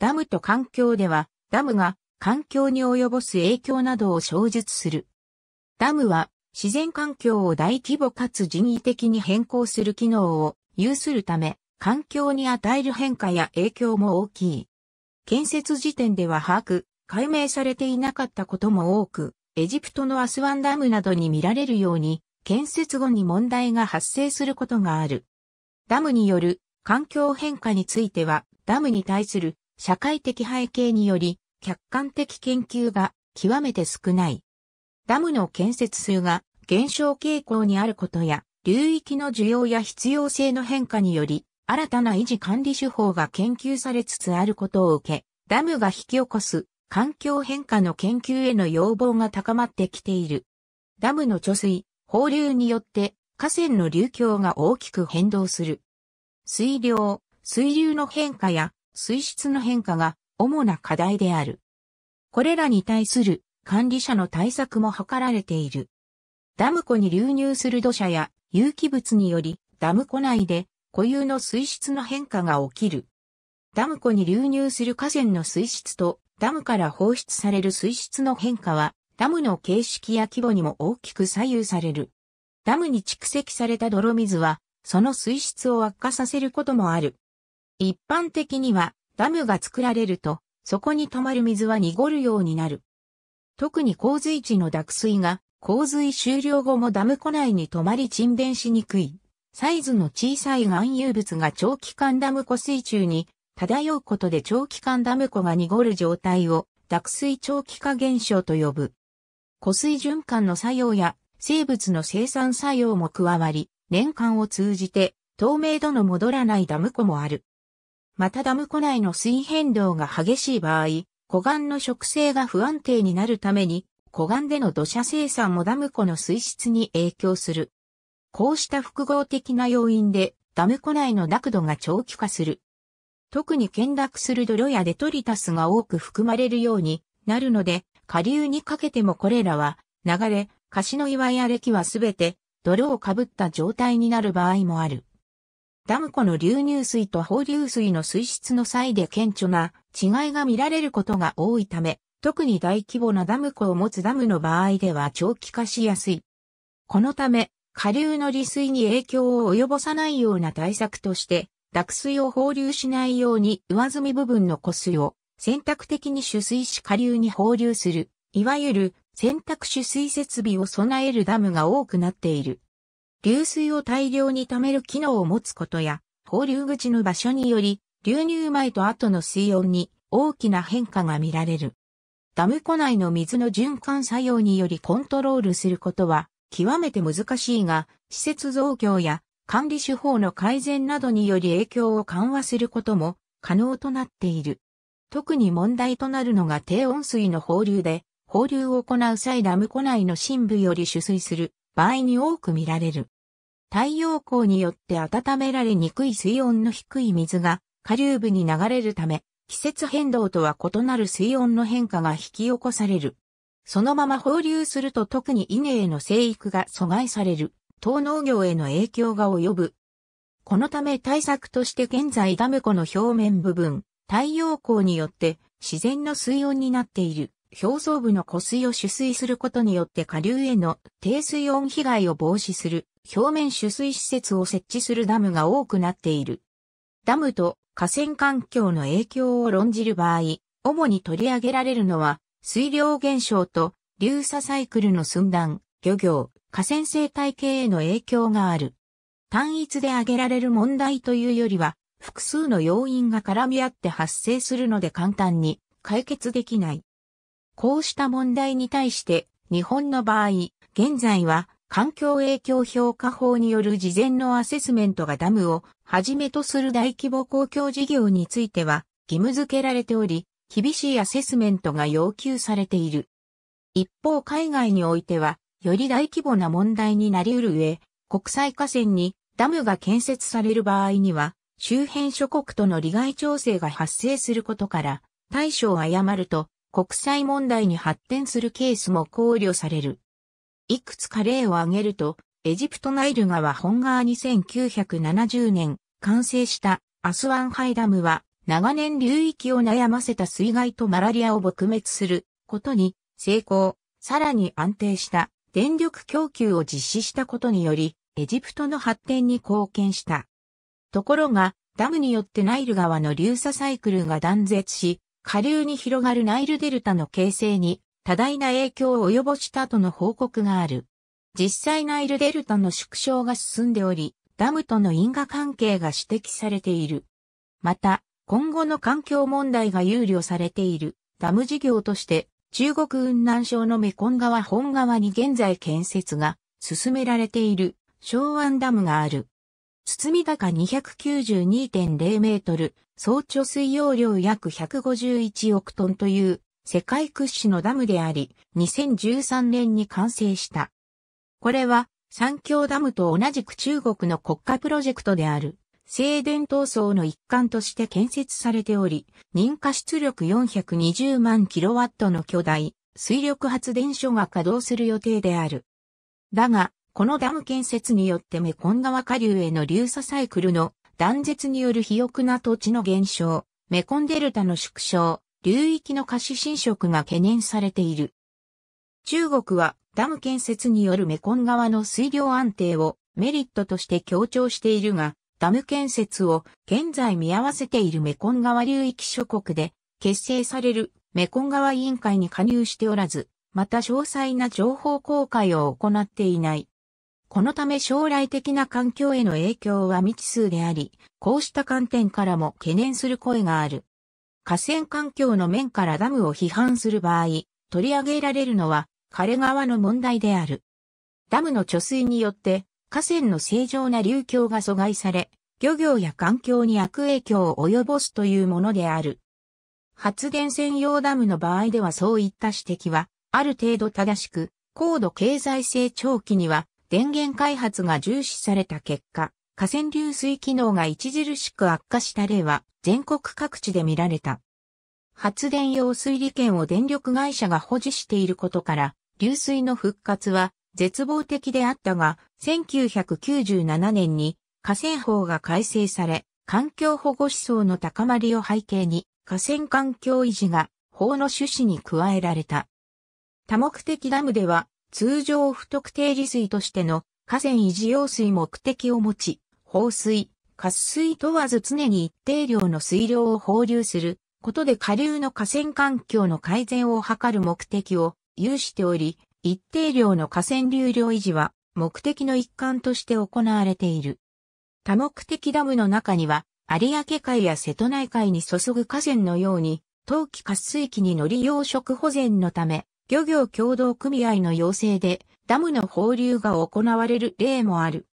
ダムと環境では、ダムが環境に及ぼす影響などを詳述する。ダムは自然環境を大規模かつ人為的に変更する機能を有するため、環境に与える変化や影響も大きい。建設時点では把握、解明されていなかったことも多く、エジプトのアスワンダムなどに見られるように、建設後に問題が発生することがある。ダムによる環境変化については、ダムに対する社会的背景により、客観的研究が極めて少ない。ダムの建設数が減少傾向にあることや、流域の需要や必要性の変化により、新たな維持管理手法が研究されつつあることを受け、ダムが引き起こす環境変化の研究への要望が高まってきている。ダムの貯水、放流によって河川の流況が大きく変動する。水量、水流の変化や水質の変化が主な課題である。これらに対する管理者の対策も図られている。ダム湖に流入する土砂や有機物によりダム湖内で固有の水質の変化が起きる。ダム湖に流入する河川の水質とダムから放出される水質の変化はダムの形式や規模にも大きく左右される。ダムに蓄積された泥水はその水質を悪化させることもある。一般的にはダムが作られると、そこに溜まる水は濁るようになる。特に洪水地の濁水が、洪水終了後もダム湖内に溜まり沈殿しにくい。サイズの小さい含有物が長期間ダム湖水中に漂うことで長期間ダム湖が濁る状態を濁水長期化現象と呼ぶ。湖水循環の作用や生物の生産作用も加わり、年間を通じて透明度の戻らないダム湖もある。またダム湖内の水変動が激しい場合、湖岸の植生が不安定になるために、湖岸での土砂生産もダム湖の水質に影響する。こうした複合的な要因で、ダム湖内の濁度が長期化する。特に見学する泥やデトリタスが多く含まれるようになるので、下流にかけてもこれらは流れ、貸しの岩や歴はすべて泥をかぶった状態になる場合もある。ダム湖の流入水と放流水の水質の際で顕著な違いが見られることが多いため、特に大規模なダム湖を持つダムの場合では長期化しやすい。このため、下流の利水に影響を及ぼさないような対策として、濁水を放流しないように上積み部分の湖水を選択的に取水し下流に放流する、いわゆる選択取水設備を備えるダムが多くなっている。流水を大量に溜める機能を持つことや、放流口の場所により、流入前と後の水温に大きな変化が見られる。ダム湖内の水の循環作用によりコントロールすることは極めて難しいが、施設増強や管理手法の改善などにより影響を緩和することも可能となっている。特に問題となるのが低温水の放流で、放流を行う際ダム湖内の深部より取水する場合に多く見られる。太陽光によって温められにくい水温の低い水が下流部に流れるため、季節変動とは異なる水温の変化が引き起こされる。そのまま放流すると特に稲への生育が阻害される、糖農業への影響が及ぶ。このため対策として現在ダム湖の表面部分、太陽光によって自然の水温になっている。表層部の湖水を取水することによって下流への低水温被害を防止する表面取水施設を設置するダムが多くなっている。ダムと河川環境の影響を論じる場合、主に取り上げられるのは水量減少と流砂サイクルの寸断、漁業、河川生態系への影響がある。単一で挙げられる問題というよりは、複数の要因が絡み合って発生するので簡単に解決できない。こうした問題に対して、日本の場合、現在は環境影響評価法による事前のアセスメントがダムをはじめとする大規模公共事業については義務付けられており、厳しいアセスメントが要求されている。一方海外においては、より大規模な問題になり得る上、国際河川にダムが建設される場合には、周辺諸国との利害調整が発生することから、対象を誤ると国際問題に発展するケースも考慮される。いくつか例を挙げると、エジプトナイル川本川2970年完成したアスワンハイダムは長年流域を悩ませた水害とマラリアを撲滅することに成功、さらに安定した電力供給を実施したことにより、エジプトの発展に貢献した。ところが、ダムによってナイル川の流砂サイクルが断絶し、下流に広がるナイルデルタの形成に多大な影響を及ぼしたとの報告がある。実際ナイルデルタの縮小が進んでおり、ダムとの因果関係が指摘されている。また、今後の環境問題が憂慮されているダム事業として、中国雲南省のメコン川本川に現在建設が進められている昭安ダムがある。み高292.0メートル、総貯水容量約151億トンという世界屈指のダムであり、2013年に完成した。これは、三峡ダムと同じく中国の国家プロジェクトである、静電闘争の一環として建設されており、認可出力420万キロワットの巨大、水力発電所が稼働する予定である。だが、このダム建設によってメコン川下流への流砂サイクルの断絶による肥沃な土地の減少、メコンデルタの縮小、流域の可視侵食が懸念されている。中国はダム建設によるメコン川の水量安定をメリットとして強調しているが、ダム建設を現在見合わせているメコン川流域諸国で結成されるメコン川委員会に加入しておらず、また詳細な情報公開を行っていない。このため将来的な環境への影響は未知数であり、こうした観点からも懸念する声がある。河川環境の面からダムを批判する場合、取り上げられるのは彼側の問題である。ダムの貯水によって河川の正常な流況が阻害され、漁業や環境に悪影響を及ぼすというものである。発電専用ダムの場合ではそういった指摘は、ある程度正しく、高度経済成長期には電源開発が重視された結果、河川流水機能が著しく悪化した例は全国各地で見られた。発電用水利権を電力会社が保持していることから、流水の復活は絶望的であったが、1997年に河川法が改正され、環境保護思想の高まりを背景に、河川環境維持が法の趣旨に加えられた。多目的ダムでは、通常不特定利水としての河川維持用水目的を持ち、放水、渇水問わず常に一定量の水量を放流することで下流の河川環境の改善を図る目的を有しており、一定量の河川流量維持は目的の一環として行われている。多目的ダムの中には、有明海や瀬戸内海に注ぐ河川のように、冬季渇水期に乗り養殖保全のため、漁業協同組合の要請でダムの放流が行われる例もある。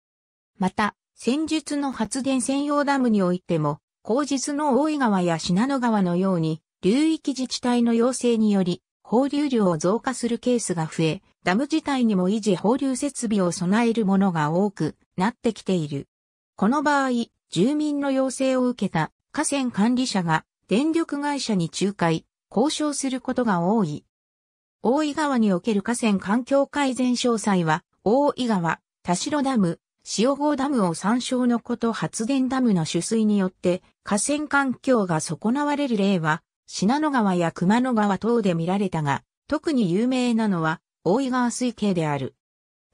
また、戦術の発電専用ダムにおいても、後日の大井川や信濃川のように、流域自治体の要請により、放流量を増加するケースが増え、ダム自体にも維持放流設備を備えるものが多くなってきている。この場合、住民の要請を受けた河川管理者が電力会社に仲介、交渉することが多い。大井川における河川環境改善詳細は、大井川、田代ダム、塩郷ダムを参照のこと発電ダムの取水によって河川環境が損なわれる例は、信濃川や熊野川等で見られたが、特に有名なのは大井川水系である。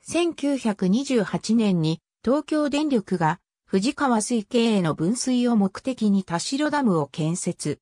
1928年に東京電力が藤川水系への分水を目的に田代ダムを建設。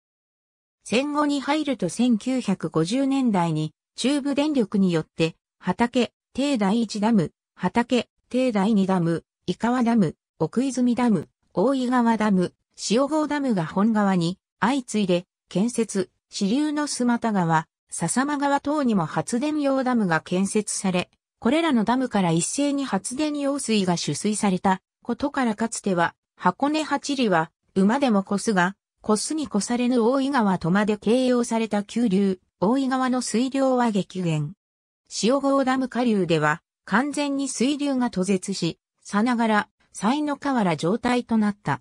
戦後に入ると1950年代に中部電力によって、畑、定第1ダム、畑、定第2ダム、井川ダム、奥泉ダム、大井川ダム、塩郷ダムが本川に、相次いで、建設、支流の須又川、笹間川等にも発電用ダムが建設され、これらのダムから一斉に発電用水が取水されたことからかつては、箱根八里は、馬でも越すが、越すに越されぬ大井川とまで形容された急流、大井川の水量は激減。塩郷ダム下流では完全に水流が途絶し、さながら、才の河原状態となった。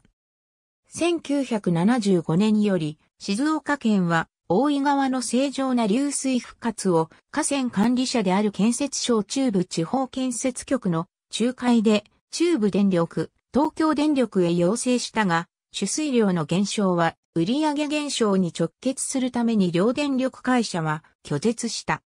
1975年より、静岡県は、大井川の正常な流水復活を、河川管理者である建設省中部地方建設局の仲介で、中部電力、東京電力へ要請したが、取水量の減少は売上減少に直結するために両電力会社は拒絶した。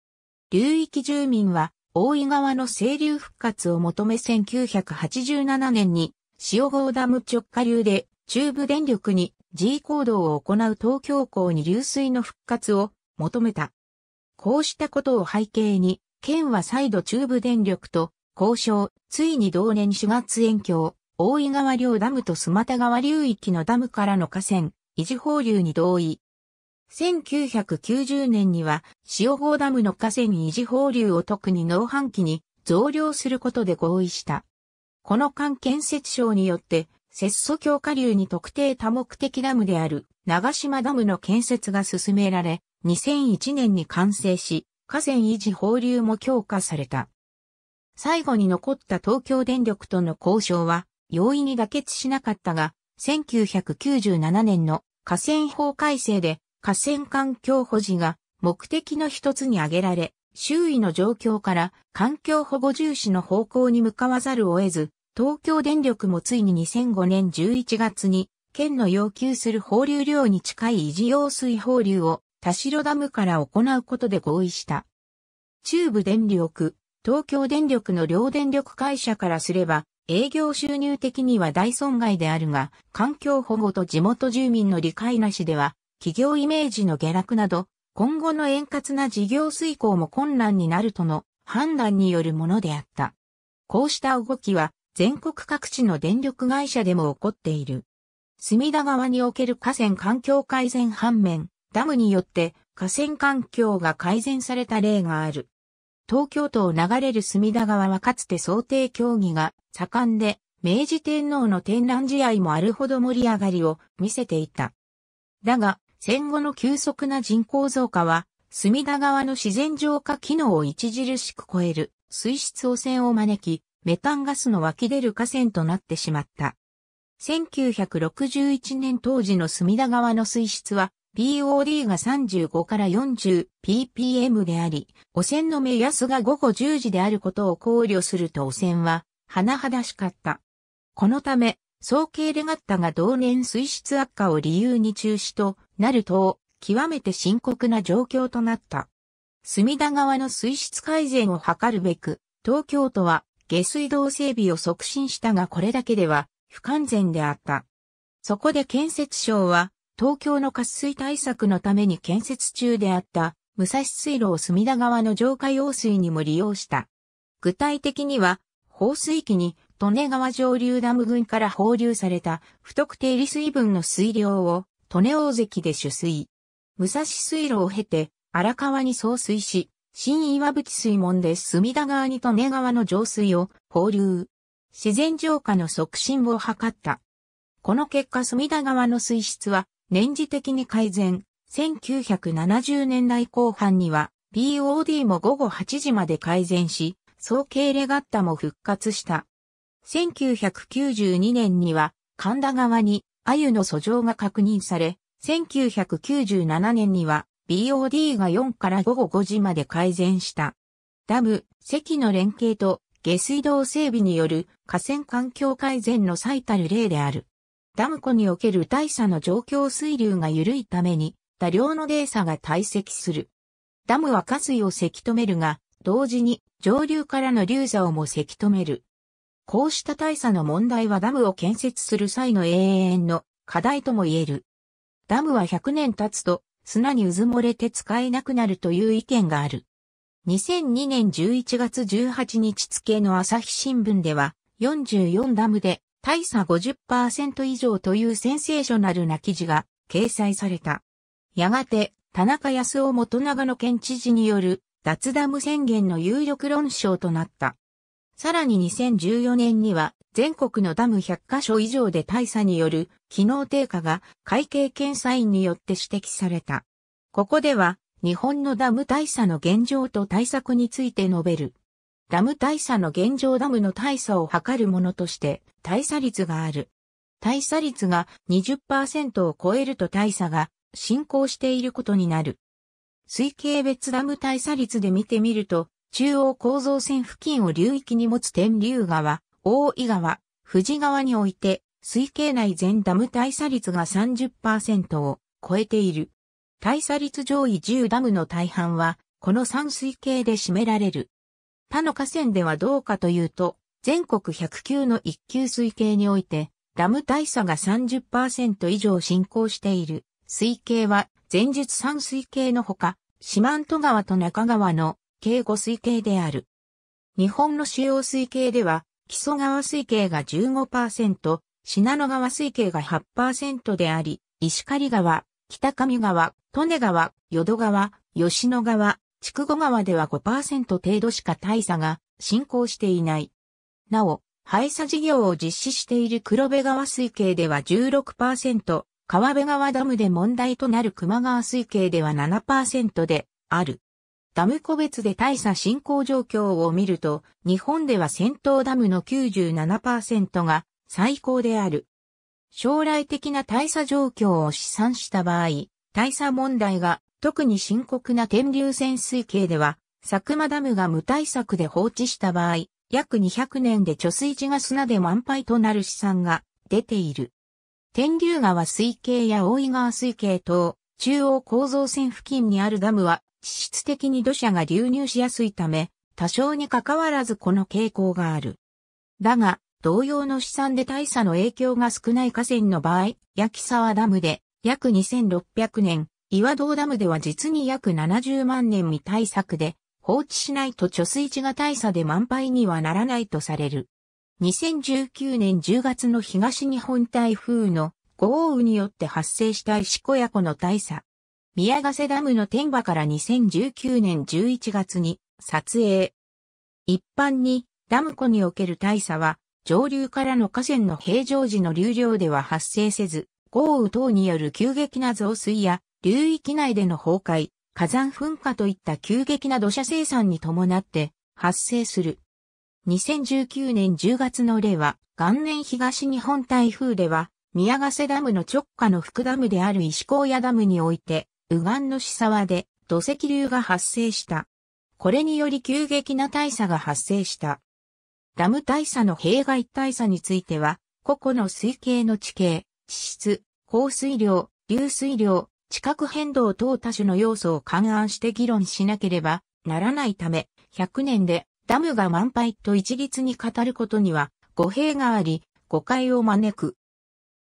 流域住民は大井川の清流復活を求め1987年に塩郷ダム直下流で中部電力に G 行動を行う東京港に流水の復活を求めた。こうしたことを背景に、県は再度中部電力と交渉、ついに同年4月延期大井川両ダムとマタ川流域のダムからの河川、維持放流に同意。1990年には、塩郷ダムの河川維持放流を特に農繁期に増量することで合意した。この間建設省によって、節素強化流に特定多目的ダムである長島ダムの建設が進められ、2001年に完成し、河川維持放流も強化された。最後に残った東京電力との交渉は容易に妥結しなかったが、1997年の河川法改正で河川環境保持が目的の一つに挙げられ、周囲の状況から環境保護重視の方向に向かわざるを得ず、東京電力もついに2005年11月に、県の要求する放流量に近い維持用水放流を田代ダムから行うことで合意した。中部電力、東京電力の両電力会社からすれば、営業収入的には大損害であるが、環境保護と地元住民の理解なしでは、企業イメージの下落など、今後の円滑な事業遂行も困難になるとの判断によるものであった。こうした動きは、全国各地の電力会社でも起こっている。隅田川における河川環境改善反面、ダムによって河川環境が改善された例がある。東京都を流れる隅田川はかつて想定競技が盛んで、明治天皇の天覧試合もあるほど盛り上がりを見せていた。だが、戦後の急速な人口増加は、隅田川の自然浄化機能を著しく超える水質汚染を招き、メタンガスの湧き出る河川となってしまった。1961年当時の隅田川の水質は POD が35から40 ppm であり、汚染の目安が午後10時であることを考慮すると汚染は、甚だしかった。このため、早計レガッタが同年水質悪化を理由に中止となると、極めて深刻な状況となった。隅田川の水質改善を図るべく、東京都は下水道整備を促進したがこれだけでは不完全であった。そこで建設省は東京の渇水対策のために建設中であった武蔵水路を隅田川の浄化用水にも利用した。具体的には、放水器に利根川上流ダム群から放流された不特定利水分の水量を利根大関で取水。武蔵水路を経て荒川に送水し、新岩淵水門で隅田川に利根川の上水を放流。自然浄化の促進を図った。この結果隅田川の水質は年次的に改善。1970年代後半には POD も午後8時まで改善し、総計レガッタも復活した。1992年には神田川に鮎の遡上が確認され、1997年には BOD が4から午後5時まで改善した。ダム、関の連携と下水道整備による河川環境改善の最たる例である。ダム湖における大差の状況水流が緩いために、多量の泥砂が堆積する。ダムは下水をせき止めるが、同時に上流からの流砂をもせき止める。こうした大差の問題はダムを建設する際の永遠の課題とも言える。ダムは100年経つと砂にうずもれて使えなくなるという意見がある。2002年11月18日付の朝日新聞では44ダムで大差50%以上というセンセーショナルな記事が掲載された。やがて、田中康夫元長野県知事による脱ダム宣言の有力論証となった。さらに2014年には全国のダム100カ所以上で大差による機能低下が会計検査院によって指摘された。ここでは日本のダム大差の現状と対策について述べる。ダム大佐の現状ダムの大佐を測るものとして大佐率がある。大佐率が20%を超えると大佐が進行していることになる。推計別ダム大佐率で見てみると、中央構造線付近を流域に持つ天竜川、大井川、富士川において、推計内全ダム大佐率が30%を超えている。大佐率上位10ダムの大半は、この3推計で占められる。他の河川ではどうかというと、全国1 0 9級の一級水系において、ダム大差が30%以上進行している水系は、前述三水系のほか、四万十川と中川の計5水系である。日本の主要水系では、木曽川水系が15%、信濃川水系が8%であり、石狩川、北上川、利根川、淀川、吉野川、筑後川では5%程度しか大差が進行していない。なお、廃砂事業を実施している黒部川水系では16%、川辺川ダムで問題となる熊川水系では7%である。ダム個別で大差進行状況を見ると、日本では先頭ダムの97%が最高である。将来的な大差状況を試算した場合、大差問題が特に深刻な天竜潜水系では、佐久間ダムが無対策で放置した場合、約200年で貯水池が砂で満杯となる試算が出ている。天竜川水系や大井川水系等、中央構造線付近にあるダムは、地質的に土砂が流入しやすいため、多少に関わらずこの傾向がある。だが、同様の試算で大差の影響が少ない河川の場合、焼沢ダムで約2600年、岩道ダムでは実に約70万年未対策で、放置しないと貯水池が大差で満杯にはならないとされる。2019年10月の東日本台風の豪雨によって発生した石小屋湖の大差。宮ヶ瀬ダムの天馬から2019年11月に撮影。一般にダム湖における大差は上流からの河川の平常時の流量では発生せず、豪雨等による急激な増水や流域内での崩壊、火山噴火といった急激な土砂生産に伴って発生する。2019年10月の例は、元年東日本台風では、宮ヶ瀬ダムの直下の副ダムである石高屋ダムにおいて、右岸の死沢で土石流が発生した。これにより急激な大差が発生した。ダム大差の弊害大差については、個々の水系の地形、地質、降水量、流水量、地殻変動等多種の要素を勘案して議論しなければならないため、100年でダムが満杯と一律に語ることには語弊があり、誤解を招く。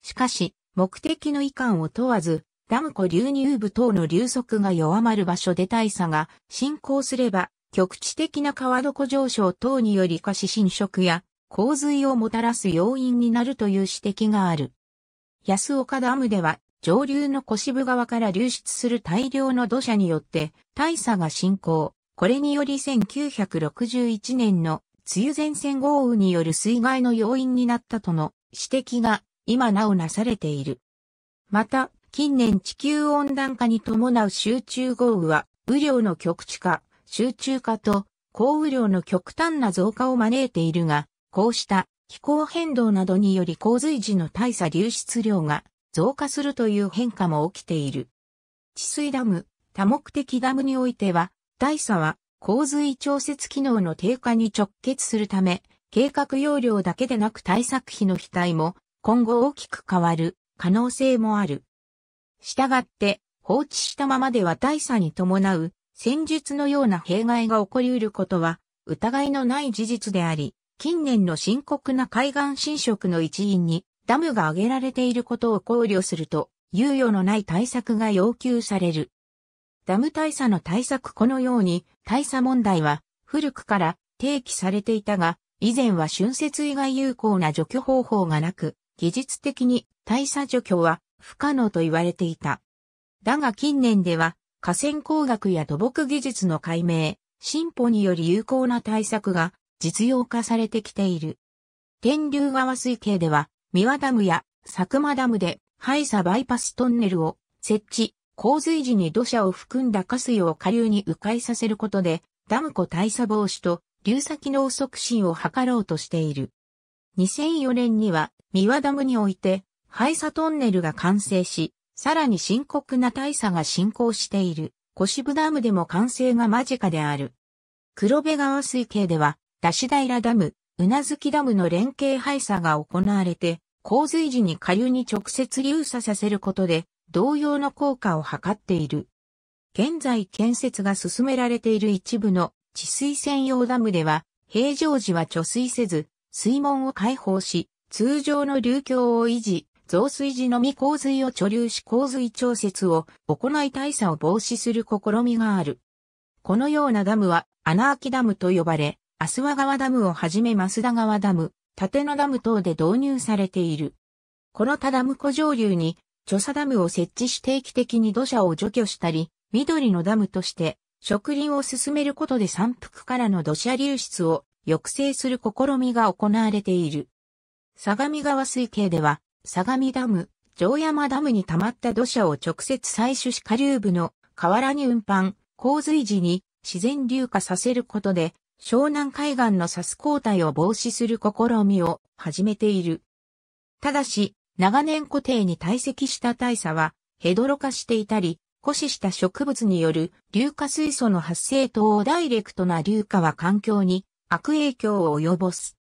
しかし、目的の遺憾を問わず、ダム湖流入部等の流速が弱まる場所で大差が進行すれば、局地的な川床上昇等により可視侵食や洪水をもたらす要因になるという指摘がある。安岡ダムでは上流の小渋川から流出する大量の土砂によって大差が進行。これにより1961年の梅雨前線豪雨による水害の要因になったとの指摘が今なおなされている。また、近年地球温暖化に伴う集中豪雨は、雨量の極地化、集中化と、降雨量の極端な増加を招いているが、こうした気候変動などにより洪水時の大差流出量が増加するという変化も起きている。治水ダム、多目的ダムにおいては、大差は洪水調節機能の低下に直結するため、計画要領だけでなく対策費の非対も今後大きく変わる可能性もある。したがって放置したままでは大差に伴う戦術のような弊害が起こり得ることは疑いのない事実であり、近年の深刻な海岸侵食の一因にダムが挙げられていることを考慮すると、猶予のない対策が要求される。ダム大佐の対策このように、大佐問題は古くから提起されていたが、以前は春節以外有効な除去方法がなく、技術的に大佐除去は不可能と言われていた。だが近年では、河川工学や土木技術の解明、進歩により有効な対策が実用化されてきている。天竜川水系では三輪ダムや佐久間ダムで、廃砂バイパストンネルを設置、洪水時に土砂を含んだ下水を下流に迂回させることで、ダム湖大砂防止と流砂機能促進を図ろうとしている。2004年には、三輪ダムにおいて、廃砂トンネルが完成し、さらに深刻な大砂が進行している、小渋ダムでも完成が間近である。黒部川水系では、出し平ダム、うなずきダムの連携配差が行われて、洪水時に下流に直接流鎖させることで、同様の効果を図っている。現在建設が進められている一部の治水専用ダムでは、平常時は貯水せず、水門を開放し、通常の流橋を維持、増水時のみ洪水を貯留し洪水調節を行い大差を防止する試みがある。このようなダムは穴あきダムと呼ばれ、アスワ川ダムをはじめ増田川ダム、立野ダム等で導入されている。この田ダム湖上流に、著作ダムを設置し定期的に土砂を除去したり、緑のダムとして、植林を進めることで山腹からの土砂流出を抑制する試みが行われている。相模川水系では、相模ダム、城山ダムに溜まった土砂を直接採取し下流部の河原に運搬、洪水時に自然流化させることで湘南海岸のサス交代を防止する試みを始めている。ただし、長年固定に堆積した大佐は、ヘドロ化していたり、枯死した植物による硫化水素の発生等ダイレクトな硫化は環境に悪影響を及ぼす。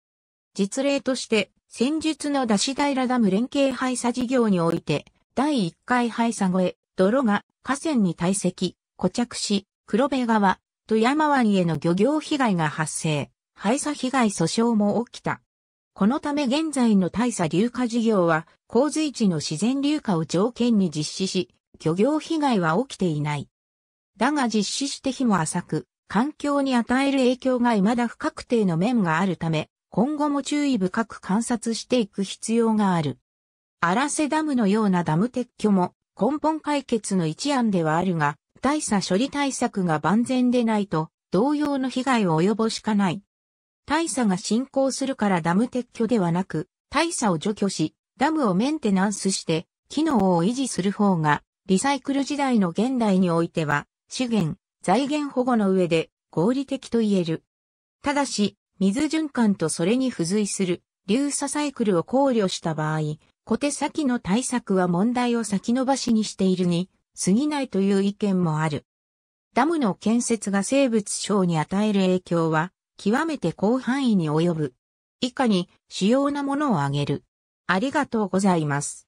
実例として、先術の出し平ダム連携廃砂事業において、第1回廃砂越え、泥が河川に堆積、固着し、黒部川、富山湾への漁業被害が発生、廃砂被害訴訟も起きた。このため現在の大佐流下事業は、洪水地の自然流下を条件に実施し、漁業被害は起きていない。だが実施して日も浅く、環境に与える影響が未だ不確定の面があるため、今後も注意深く観察していく必要がある。荒瀬ダムのようなダム撤去も根本解決の一案ではあるが、大差処理対策が万全でないと、同様の被害を及ぼしかない。大差が進行するからダム撤去ではなく、大差を除去し、ダムをメンテナンスして、機能を維持する方が、リサイクル時代の現代においては、資源、財源保護の上で合理的と言える。ただし、水循環とそれに付随する、流砂サイクルを考慮した場合、小手先の対策は問題を先延ばしにしているに過ぎないという意見もある。ダムの建設が生物省に与える影響は、極めて広範囲に及ぶ。以下に、主要なものを挙げる。ありがとうございます。